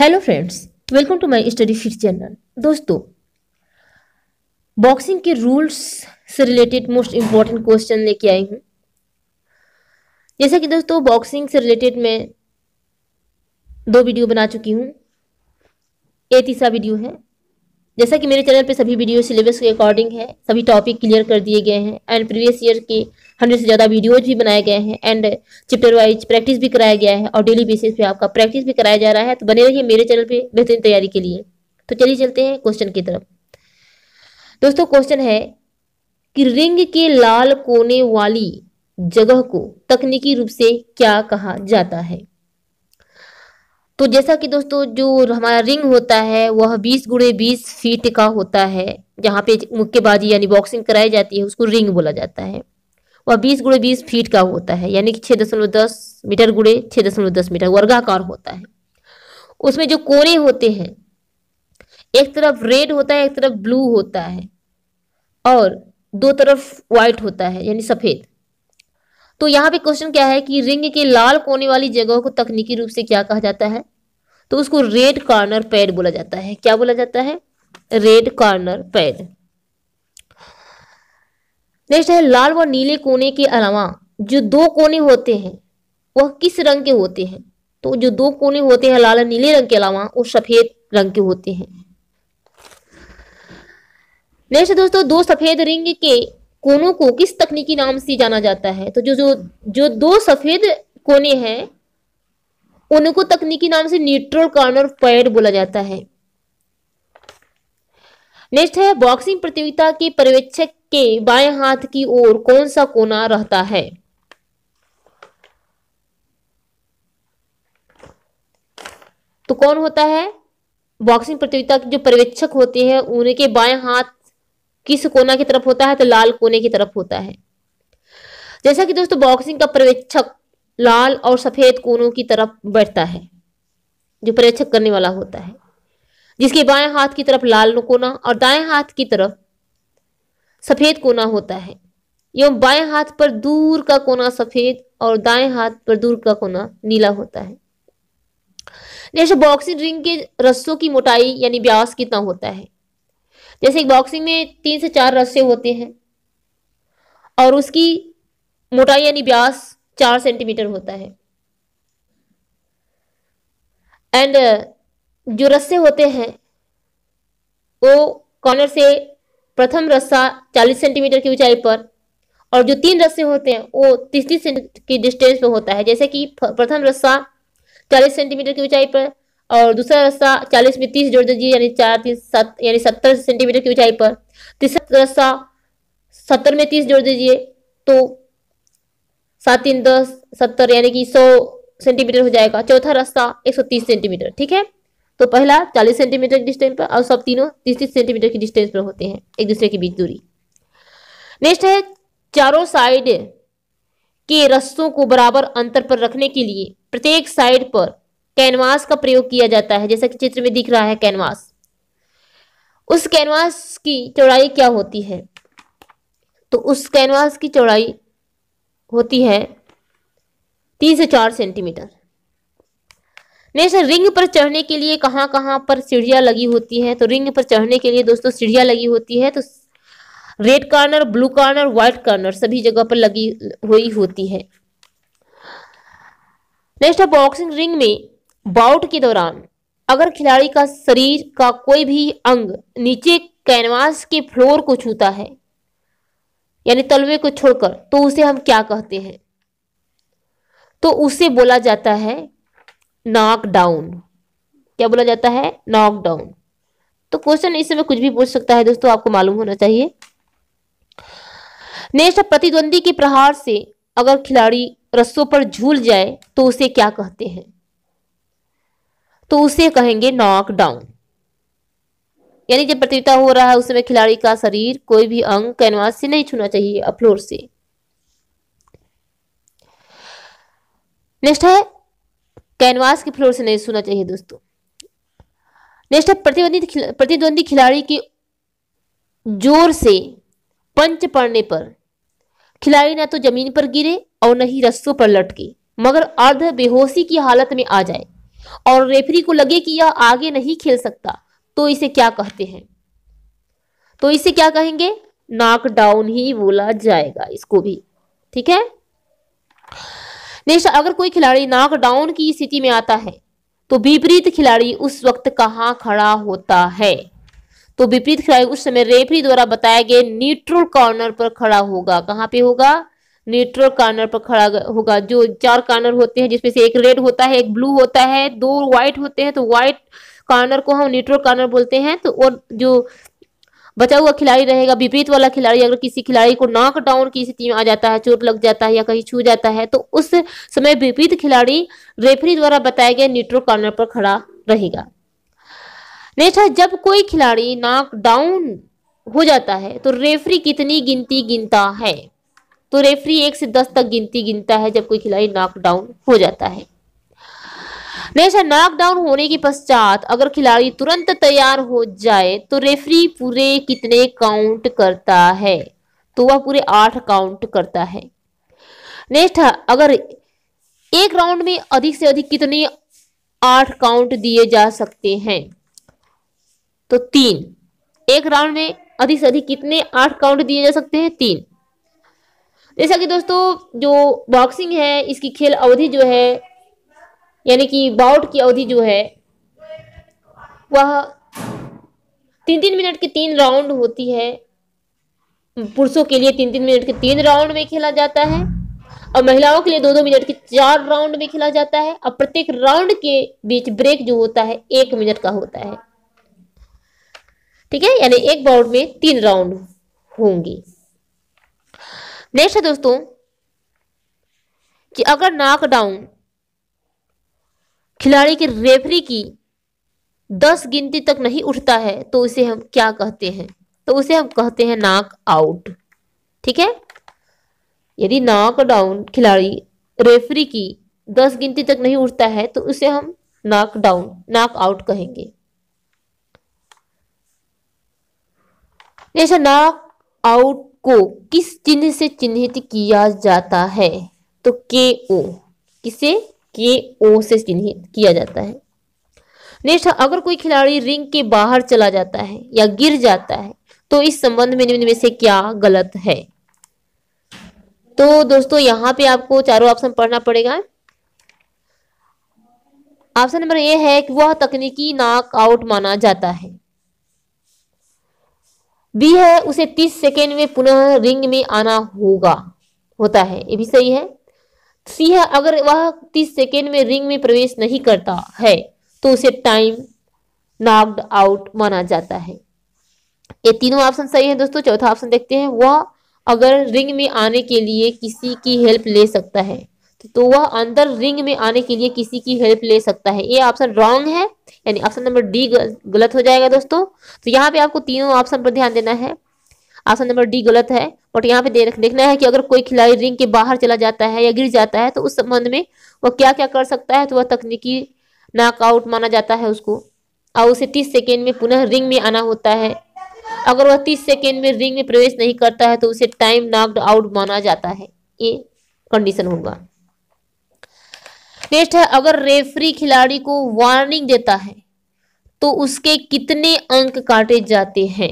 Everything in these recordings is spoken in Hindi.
hello friends welcome to my study fit channel दोस्तों बॉक्सिंग के रूल्स से रिलेटेड मोस्ट इम्पॉर्टेंट क्वेश्चन लेके आई हूँ जैसा कि दोस्तों बॉक्सिंग से रिलेटेड मैं दो वीडियो बना चुकी हूँ ये तीसरा वीडियो है जैसा कि मेरे चैनल पे सभी वीडियो सिलेबस के अकॉर्डिंग है सभी टॉपिक क्लियर कर दिए गए हैं एंड प्रीवियस ईयर के हंड्रेड से ज़्यादा वीडियोज भी बनाए गए हैं एंड चैप्टर वाइज प्रैक्टिस भी कराया गया है और डेली बेसिस पे आपका प्रैक्टिस भी कराया जा रहा है तो बने रहिए मेरे चैनल पर बेहतरीन तैयारी के लिए तो चलिए चलते हैं क्वेश्चन की तरफ दोस्तों क्वेश्चन है कि रिंग के लाल कोने वाली जगह को तकनीकी रूप से क्या कहा जाता है तो जैसा कि दोस्तों जो हमारा रिंग होता है वह 20 गुड़े बीस फीट का होता है जहाँ पे मुक्केबाजी यानी बॉक्सिंग कराई जाती है उसको रिंग बोला जाता है वह 20 गुड़े बीस फीट का होता है यानी कि छः दशमलव दस मीटर गुड़े छः दशमलव दस मीटर वर्गाकार होता है उसमें जो कोने होते हैं एक तरफ रेड होता है एक तरफ ब्लू होता है और दो तरफ व्हाइट होता है यानी सफ़ेद तो यहाँ पे क्वेश्चन क्या है कि रिंग के लाल कोने वाली जगह को तकनीकी रूप से क्या कहा जाता है तो उसको रेड कॉर्नर पैड बोला जाता है क्या बोला जाता है रेड कॉर्नर पैड नेक्स्ट है लाल व नीले कोने के अलावा जो दो कोने होते हैं वह किस रंग के होते हैं तो जो दो कोने होते हैं लाल और नीले रंग के अलावा वो सफेद रंग के होते हैं नेक्स्ट दोस्तों दो सफेद रिंग के कोनों को किस तकनीकी नाम से जाना जाता है तो जो जो जो दो सफेद कोने हैं उनको तकनीकी नाम से न्यूट्रल कॉर्नर पॉइंट बोला जाता है नेक्स्ट है बॉक्सिंग प्रतियोगिता के पर्यवेक्षक के बाएं हाथ की ओर कौन सा कोना रहता है तो कौन होता है बॉक्सिंग प्रतियोगिता के जो पर्यवेक्षक होते हैं उनके बाएं हाथ किस कोना की तरफ होता है तो लाल कोने की तरफ होता है जैसा कि दोस्तों बॉक्सिंग का पर्यवेक्षक लाल और सफेद कोनों की तरफ बैठता है जो पर्यवेक्षक करने वाला होता है जिसके बाएं हाथ की तरफ लाल कोना और दाएं हाथ की तरफ सफेद कोना होता है एवं बाएं हाथ पर दूर का कोना सफेद और दाएं हाथ पर दूर का कोना नीला होता है जैसे बॉक्सिंग रिंग के रस्सों की मोटाई यानी ब्यास कितना होता है जैसे बॉक्सिंग में तीन से चार रस्से होते हैं और उसकी मोटाई यानी ब्यास चार सेंटीमीटर होता है एंड uh, जो रस्से होते हैं वो कॉर्नर से प्रथम रस्सा 40 सेंटीमीटर की ऊंचाई पर और जो तीन रस्से होते हैं वो तीस तीस की डिस्टेंस पर होता है जैसे कि प्रथम रस्सा 40 सेंटीमीटर की ऊंचाई पर और दूसरा रास्ता चालीस में तीस जोड़ दीजिए यानी चार तीस सात यानी सत्तर सेंटीमीटर की ऊंचाई पर तीसरा रास्ता सत्तर में तीस जोड़ दीजिए तो सात तीन दस सत्तर यानी कि सौ सेंटीमीटर हो जाएगा चौथा रास्ता एक सौ तीस सेंटीमीटर ठीक है तो पहला चालीस सेंटीमीटर की डिस्टेंस पर और सब तीनों तीस तीस सेंटीमीटर की डिस्टेंस पर होते हैं एक दूसरे के बीच दूरी नेक्स्ट है चारों साइड के रस्सों को बराबर अंतर पर रखने के लिए प्रत्येक साइड पर कैनवास का प्रयोग किया जाता है जैसा कि चित्र में दिख रहा है कैनवास उस कैनवास की चौड़ाई क्या होती है तो उस कैनवास की चौड़ाई होती है तीन से चार सेंटीमीटर नेक्स्ट रिंग पर चढ़ने के लिए कहाँ कहाँ पर सीढ़ियां लगी होती हैं तो रिंग पर चढ़ने के लिए दोस्तों सीढ़ियां लगी होती है तो red corner blue corner white corner सभी जगह पर लगी हुई होती है नेक्स्ट है बॉक्सिंग रिंग में बाउट के दौरान अगर खिलाड़ी का शरीर का कोई भी अंग नीचे कैनवास के फ्लोर को छूता है यानी तलवे को छोड़कर तो उसे हम क्या कहते हैं तो उसे बोला जाता है नॉक डाउन क्या बोला जाता है नॉक डाउन तो क्वेश्चन इस समय कुछ भी पूछ सकता है दोस्तों आपको मालूम होना चाहिए नेक्स्ट प्रतिद्वंदी के प्रहार से अगर खिलाड़ी रस्सों पर झूल जाए तो उसे क्या कहते हैं तो उसे कहेंगे नॉक डाउन यानी जब प्रतियोगिता हो रहा है उसमें खिलाड़ी का शरीर कोई भी अंग कैनवास से नहीं छूना चाहिए फ्लोर से नेक्स्ट है कैनवास के फ्लोर से नहीं छूना चाहिए दोस्तों नेक्स्ट है प्रतिद्वंदी प्रतिद्वंदी खिलाड़ी के जोर से पंच पड़ने पर खिलाड़ी ना तो जमीन पर गिरे और न ही रस्सों पर लटके मगर अर्ध बेहोशी की हालत में आ जाए और रेफरी को लगे कि यह आगे नहीं खेल सकता तो इसे क्या कहते हैं तो इसे क्या कहेंगे डाउन ही बोला जाएगा इसको भी ठीक है नेक्स्ट अगर कोई खिलाड़ी डाउन की स्थिति में आता है तो विपरीत खिलाड़ी उस वक्त कहां खड़ा होता है तो विपरीत खिलाड़ी उस समय रेफरी द्वारा बताया गया न्यूट्रल कॉर्नर पर खड़ा होगा कहां पे होगा न्यूट्रल कार्नर पर खड़ा होगा जो चार कार्नर होते हैं जिसमें से एक रेड होता है एक ब्लू होता है दो व्हाइट होते हैं तो व्हाइट कार्नर को हम न्यूट्रल कार्नर बोलते हैं तो और जो बचा हुआ खिलाड़ी रहेगा विपरीत वाला खिलाड़ी अगर किसी खिलाड़ी को नॉक डाउन की स्थिति में आ जाता है चोट लग जाता है या कहीं छू जाता है तो उस समय विपरीत खिलाड़ी रेफरी द्वारा बताए गए न्यूट्रल कार्नर पर खड़ा रहेगा नेक्स्ट है जब कोई खिलाड़ी नॉक डाउन हो जाता है तो रेफरी कितनी गिनती गिनता है तो रेफरी एक से दस तक गिनती गिनता है जब कोई खिलाड़ी नॉकडाउन हो जाता है नॉक नॉकडाउन होने के पश्चात अगर खिलाड़ी तुरंत तैयार हो जाए तो रेफरी पूरे कितने काउंट करता है तो वह पूरे आठ काउंट करता है नेक्स्ट अगर एक राउंड में अधिक से अधिक कितने आठ काउंट दिए जा सकते हैं तो तीन एक राउंड में अधिक से अधिक कितने आठ काउंट दिए जा सकते हैं तीन जैसा कि दोस्तों जो बॉक्सिंग है इसकी खेल अवधि जो है यानी कि बाउट की अवधि जो है वह तीन तीन मिनट के तीन राउंड होती है पुरुषों के लिए तीन तीन मिनट के तीन राउंड में खेला जाता है और महिलाओं के लिए दो दो मिनट के चार राउंड में खेला जाता है और प्रत्येक राउंड के बीच ब्रेक जो होता है एक मिनट का होता है ठीक है यानी एक बाउट में तीन राउंड होंगे नेक्स्ट है दोस्तों कि अगर नॉकडाउन खिलाड़ी के तो रेफरी तो की दस गिनती तक नहीं उठता है तो उसे हम क्या कहते हैं तो उसे हम कहते हैं नाक आउट ठीक है यदि नाक डाउन खिलाड़ी रेफरी की दस गिनती तक नहीं उठता है तो उसे हम नाक डाउन नाक आउट कहेंगे जैसे नाक आउट को किस चिन्ह से चिन्हित किया जाता है तो के ओ किसे के ओ से चिन्हित किया जाता है नेक्स्ट अगर कोई खिलाड़ी रिंग के बाहर चला जाता है या गिर जाता है तो इस संबंध में निम्न में से क्या गलत है तो दोस्तों यहाँ पे आपको चारों ऑप्शन पढ़ना पड़ेगा ऑप्शन नंबर ए है कि वह तकनीकी आउट माना जाता है बी है उसे तीस सेकेंड में पुनः रिंग में आना होगा होता है ये भी सही है सी है अगर वह तीस सेकेंड में रिंग में प्रवेश नहीं करता है तो उसे टाइम नॉक्ड आउट माना जाता है ये तीनों ऑप्शन सही है दोस्तों चौथा ऑप्शन देखते हैं वह अगर रिंग में आने के लिए किसी की हेल्प ले सकता है तो वह अंदर रिंग में आने के लिए किसी की हेल्प ले सकता है ये ऑप्शन रॉन्ग है यानी ऑप्शन नंबर डी गलत हो जाएगा दोस्तों तो यहाँ पे आपको तीनों ऑप्शन पर ध्यान देना है ऑप्शन नंबर डी गलत है बट यहाँ पे देखना है कि अगर कोई खिलाड़ी रिंग के बाहर चला जाता है या गिर जाता है तो उस संबंध में वह क्या क्या कर सकता है तो वह तकनीकी नॉकआउट माना जाता है उसको और उसे तीस सेकेंड में पुनः रिंग में आना होता है अगर वह तीस सेकेंड में रिंग में प्रवेश नहीं करता है तो उसे टाइम नॉकड आउट माना जाता है ये कंडीशन होगा नेक्स्ट है अगर रेफरी खिलाड़ी को वार्निंग देता है तो उसके कितने अंक काटे जाते हैं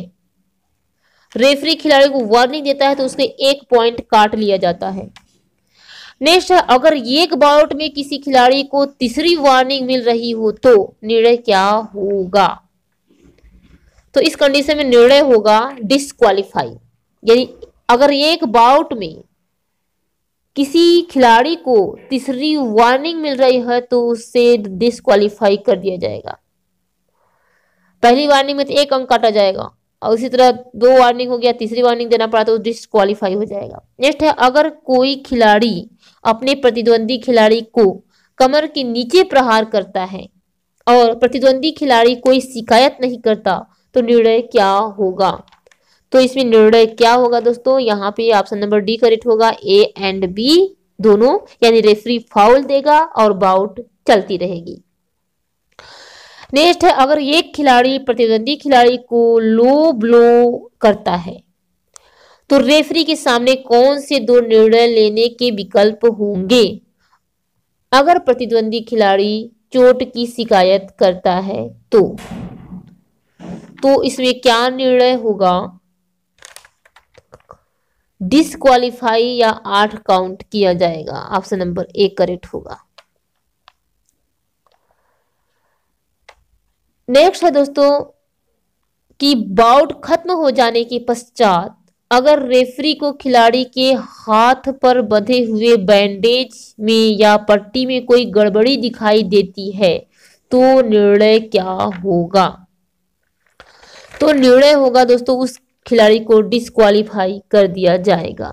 रेफरी खिलाड़ी को वार्निंग देता है तो उसके एक पॉइंट काट लिया जाता है नेक्स्ट है अगर एक बाउट में किसी खिलाड़ी को तीसरी वार्निंग मिल रही हो तो निर्णय क्या होगा तो इस कंडीशन में निर्णय होगा डिस्कालीफाई यानी अगर एक बाउट में किसी खिलाड़ी को तीसरी वार्निंग मिल रही है तो उसे डिसक्वालीफाई कर दिया जाएगा पहली वार्निंग में तो एक अंक काटा जाएगा और उसी तरह दो वार्निंग हो गया तीसरी वार्निंग देना पड़ा तो डिसक्वालीफाई हो जाएगा नेक्स्ट है अगर कोई खिलाड़ी अपने प्रतिद्वंदी खिलाड़ी को कमर के नीचे प्रहार करता है और प्रतिद्वंदी खिलाड़ी कोई शिकायत नहीं करता तो निर्णय क्या होगा तो इसमें निर्णय क्या होगा दोस्तों यहाँ पे ऑप्शन नंबर डी करेक्ट होगा ए एंड बी दोनों यानी रेफरी फाउल देगा और बाउट चलती रहेगी नेक्स्ट है अगर एक खिलाड़ी प्रतिद्वंदी खिलाड़ी को लो ब्लो करता है तो रेफरी के सामने कौन से दो निर्णय लेने के विकल्प होंगे अगर प्रतिद्वंदी खिलाड़ी चोट की शिकायत करता है तो तो इसमें क्या निर्णय होगा डिसक्वालीफाई या आठ काउंट किया जाएगा ऑप्शन नंबर ए करेक्ट होगा नेक्स्ट है दोस्तों कि बाउट खत्म हो जाने के पश्चात अगर रेफरी को खिलाड़ी के हाथ पर बंधे हुए बैंडेज में या पट्टी में कोई गड़बड़ी दिखाई देती है तो निर्णय क्या होगा तो निर्णय होगा दोस्तों उस खिलाड़ी को डिसक्वालीफाई कर दिया जाएगा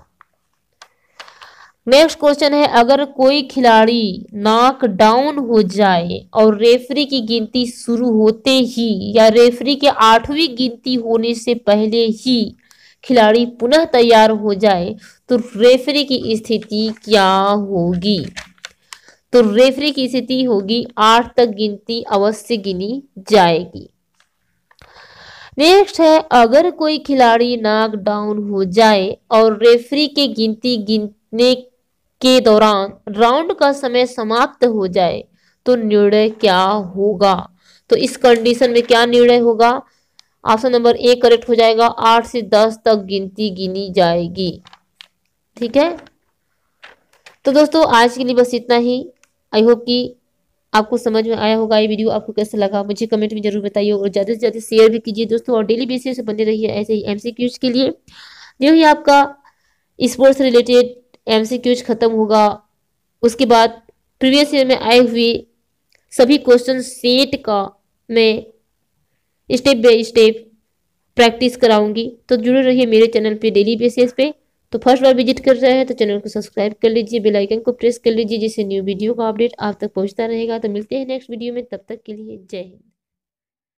नेक्स्ट क्वेश्चन है अगर कोई खिलाड़ी नाक डाउन हो जाए और रेफरी की गिनती शुरू होते ही या रेफरी के आठवीं गिनती होने से पहले ही खिलाड़ी पुनः तैयार हो जाए तो रेफरी की स्थिति क्या होगी तो रेफरी की स्थिति होगी आठ तक गिनती अवश्य गिनी जाएगी नेक्स्ट है अगर कोई खिलाड़ी नाक डाउन हो जाए और रेफरी के गिनती गिनने के दौरान राउंड का समय समाप्त हो जाए तो निर्णय क्या होगा तो इस कंडीशन में क्या निर्णय होगा ऑप्शन नंबर ए करेक्ट हो जाएगा आठ से दस तक गिनती गिनी जाएगी ठीक है तो दोस्तों आज के लिए बस इतना ही आई होप कि आपको समझ में आया होगा ये वीडियो आपको कैसा लगा मुझे कमेंट में जरूर बताइए और ज़्यादा से ज़्यादा शेयर भी कीजिए दोस्तों और डेली बेसिस बने रहिए ऐसे ही एम के लिए जो ही आपका स्पोर्ट्स रिलेटेड एम ख़त्म होगा उसके बाद प्रीवियस ईयर में आए हुए सभी क्वेश्चन सेट का मैं स्टेप बाई स्टेप प्रैक्टिस कराऊंगी तो जुड़े रहिए मेरे चैनल पे डेली बेसिस पे तो फर्स्ट बार विजिट कर रहे हैं तो चैनल को सब्सक्राइब कर लीजिए बेल आइकन को प्रेस कर लीजिए जिससे न्यू वीडियो का अपडेट आप तक पहुंचता रहेगा तो मिलते हैं नेक्स्ट वीडियो में तब तक के लिए जय हिंद